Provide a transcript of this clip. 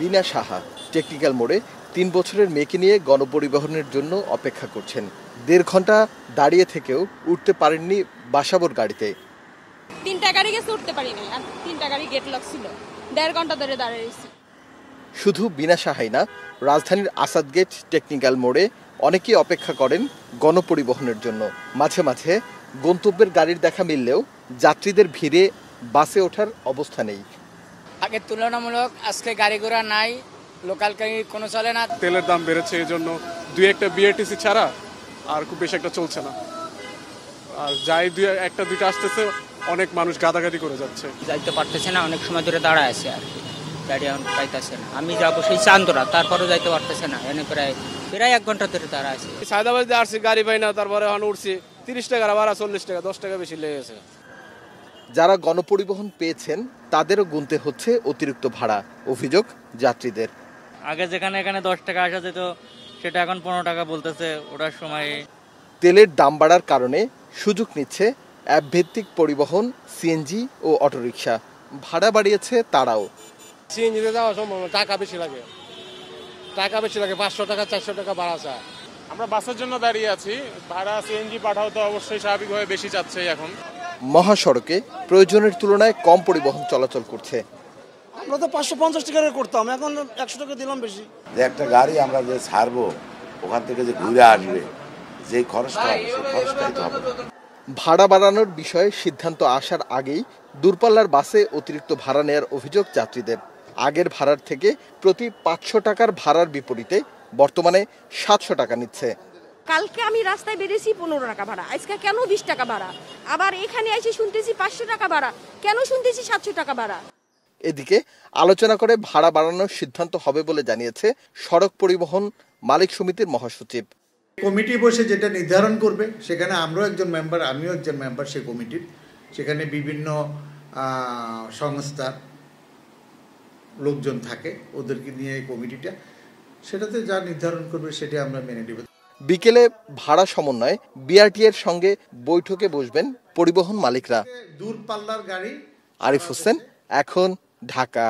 বিনা Saha technical মোড়ে তিন বছরের মেয়েকে নিয়ে গণপরিবহনের জন্য অপেক্ষা করছেন দেড় ঘন্টা দাঁড়িয়ে থেকেও উঠতে পারেননি বাসাবর গাড়িতে তিনটা গাড়ি গেছে উঠতে আর তিনটা গাড়ি গেট লক ছিল দেড় ঘন্টা ধরে দাঁড়িয়েছি শুধু বিনা সাহাই না রাজধানীর আসাদ গেট টেকনিক্যাল মোড়ে অনেকেই অপেক্ষা করেন গণপরিবহনের জন্য মাঝে মাঝে গন্তব্যের গাড়ির দেখা মিললেও যাত্রীদের ভিড়ে বাসে ওঠার অবস্থা নেই আগে তুলনামূলক আজকে গাড়ি ঘোড়া নাই লোকাল গাড়ি কোনো চলে না তেলের দাম বেড়েছে এই জন্য দুই একটা বিআরটিসি ছাড়া আর খুব বেশি একটা চলছে না আর যাই দুই একটা দুইটা আসতেছে অনেক মানুষ গাদাগাদি করে যাচ্ছে যাইতে পারতেছে না অনেক সময় ধরে দাঁড়ায় আছে আর গাড়ি এখন পাইতেছে না আমি যাবো সেই চান্দরা তারপরেও যাইতে পারতেছে না এনে প্রায় প্রায় এক ঘন্টা ধরে দাঁড়ায় আছে সায়দাবাদ আসছি গাড়ি পাই না তারপরে এখন উঠছি তিরিশ টাকা ভাড়া চল্লিশ টাকা দশ টাকা বেশি লেগেছে যারা গণপরিবহন পেয়েছেন তাদেরও গুনতে হচ্ছে অতিরিক্ত ভাড়া অভিযোগ যাত্রীদের আগে যেখানে এখানে দশ টাকা আসা যেত সেটা এখন পনেরো টাকা বলতেছে ওটার সময় তেলের দাম বাড়ার কারণে সুযোগ নিচ্ছে অ্যাপভিত্তিক পরিবহন সিএনজি ও অটোরিকশা ভাড়া বাড়িয়েছে তারাও সিএনজিতে যাওয়া সম্ভব টাকা বেশি লাগে টাকা বেশি লাগে পাঁচশো টাকা চারশো টাকা ভাড়া চায় আমরা বাসের জন্য দাঁড়িয়ে আছি ভাড়া সিএনজি পাঠাও তো অবশ্যই স্বাভাবিকভাবে বেশি চাচ্ছে এখন মহাসড়কে প্রয়োজনের তুলনায় কম পরিবহন চলাচল করছে আমরা তো পাঁচশো পঞ্চাশ টাকা করতাম এখন একশো টাকা দিলাম বেশি যে একটা গাড়ি আমরা যে ছাড়বো ওখান থেকে যে ঘুরে আসবে যে খরচটা হবে ভাড়া বাড়ানোর বিষয়ে সিদ্ধান্ত আসার আগেই দূরপাল্লার বাসে অতিরিক্ত ভাড়া নেয়ার অভিযোগ যাত্রীদের আগের ভাড়ার থেকে প্রতি পাঁচশো টাকার ভাড়ার বিপরীতে বর্তমানে সাতশো টাকা নিচ্ছে কালকে আমি রাস্তায় বেরিয়েছি পনেরো টাকা ভাড়া আজকে কেন বিশ টাকা ভাড়া আবার এখানে এসে শুনতেছি পাঁচশো টাকা ভাড়া কেন শুনতেছি সাতশো টাকা ভাড়া এদিকে আলোচনা করে ভাড়া বাড়ানোর সিদ্ধান্ত হবে বলে জানিয়েছে সড়ক পরিবহন মালিক সমিতির মহাসচিব কমিটি বসে যেটা নির্ধারণ করবে সেখানে আমরাও একজন মেম্বার আমিও একজন মেম্বার সেই কমিটির সেখানে বিভিন্ন সংস্থার লোকজন থাকে ওদেরকে নিয়ে এই কমিটিটা সেটাতে যা নির্ধারণ করবে সেটা আমরা মেনে নেব বিকেলে ভাড়া সমন্বয়ে বিআরটি এর সঙ্গে বৈঠকে বসবেন পরিবহন মালিকরা দূরপাল্লার গাড়ি আরিফ হোসেন এখন ঢাকা